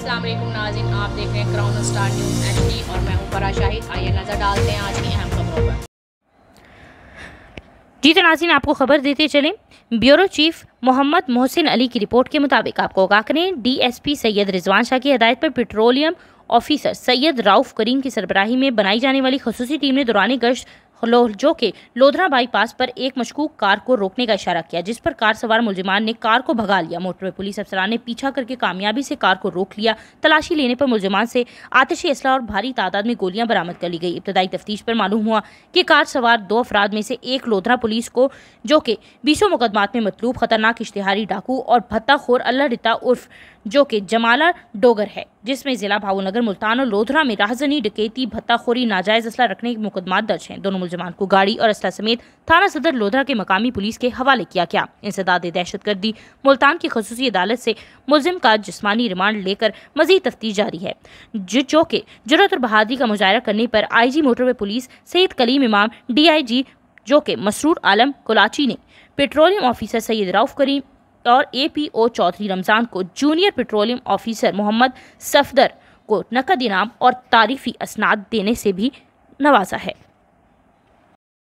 अस्सलाम वालेकुम नाजिन आप देख रहे हैं क्राउन स्टार न्यूज़ एच और मैं हूं फरा शाहिद आइए नज़र डालते हैं आज की अहम खबरों पर जी तो नाजिन आपको खबर देते चलें ब्यूरो चीफ मोहम्मद मोहसिन अली की रिपोर्ट के मुताबिक आपको आगाह करें डीएसपी सैयद रिजवान शाह की हदायत पर पेट्रोलियम ऑफिसर सैयद राउफ करीम की सरबराही में बनाई जाने वाली खसूसी टीम ने दौरान गश्त जो के लोधरा बाईपास पर एक मशकूक कार को रोकने का इशारा किया जिस पर कार सवार मुलजमान ने कार को भगा लिया मोटरवे पुलिस अफसरान ने पीछा करके कामयाबी से कार को रोक लिया तलाशी लेने पर मुलजमान से आतिशी असला और भारी तादाद में गोलियां बरामद कर ली गई इब्तदाई तफ्तीश पर मालूम हुआ कि कार सवार दो अफराद में से एक लोधरा पुलिस को जो कि बीसों मुकदमात में मतलूब खतरनाक इश्तिहारी डाकू और भत्ताखोर अल्लाह रिता उर्फ जो कि जमाला डोगर है जिसमें ज़िला भावनगर मुल्तान और लोधरा में राहजनी डकेती भत्ताखोरी नाजायज असला रखने के मुकदमा दर्ज हैं दोनों नौजवान को गाड़ी और असला समेत थाना सदर लोधरा के मकामी पुलिस के हवाले किया गया इंसदाद दहशत गर्दी मुल्तान की खसूसी अदालत से मुलिम का जिसमानी रिमांड लेकर मजीद तफ्तीश जारी है जो चौके जरूरत और बहादरी का मुजाहरा करने पर I G motorway police Syed Kaleem Imam D आई जी जो के मसरूर आलम कोलाची ने पेट्रोलियम ऑफिसर सैद राउफ करीम और A P O Chaudhry Ramzan को junior petroleum officer Mohammad Safdar को नकद इनाम और तारीफी असनाद देने से भी नवाजा है